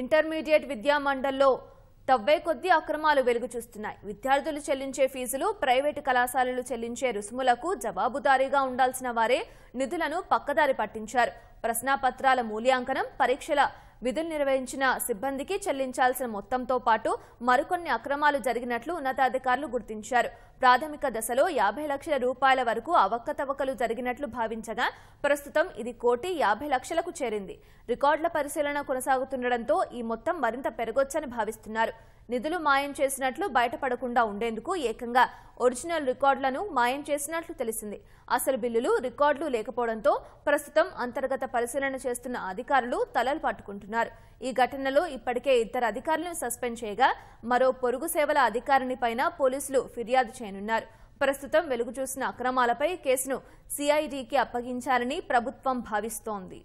intermediate విద్యా మండల్లో తవ్వే కొద్దీ అక్రమాలు వెలుగు చూస్తున్నాయి విద్యార్థులు చెల్లించే ఫీజులు ప్రైవేటు కళాశాలలు చెల్లించే రుసుములకు జవాబుదారీగా ఉండాల్సిన వారే నిధులను పక్కదారి పట్టించారు ప్రశ్నాపత్రాల మూల్యాంకనం పరీక్షల విధులు నిర్వహించిన సిబ్బందికి చెల్లించాల్సిన మొత్తంతో పాటు మరికొన్ని అక్రమాలు జరిగినట్లు ఉన్నతాధికారులు గుర్తించారు ప్రాథమిక దశలో యాభై లక్షల రూపాయల వరకు అవకతవకలు జరిగినట్లు భావించగా ప్రస్తుతం ఇది కోటి యాభై లక్షలకు చేరింది రికార్డుల పరిశీలన కొనసాగుతుండటంతో ఈ మొత్తం మరింత పెరగొచ్చని భావిస్తున్నారు నిధులు మాయం చేసినట్లు బయటపడకుండా ఉండేందుకు ఏకంగా ఒరిజినల్ రికార్డులను మాయం చేసినట్లు తెలిసింది అసలు బిల్లులు రికార్డులు లేకపోవడంతో ప్రస్తుతం అంతర్గత పరిశీలన చేస్తున్న అధికారులు తలలు పట్టుకుంటున్నారు ఈ ఘటనలో ఇప్పటికే ఇద్దరు అధికారులను సస్పెండ్ చేయగా మరో పొరుగు సేవల అధికారిని పైన పోలీసులు ఫిర్యాదు చేయనున్నారు ప్రస్తుతం వెలుగు చూసిన అక్రమాలపై కేసును సిఐడికి అప్పగించాలని ప్రభుత్వం భావిస్తోంది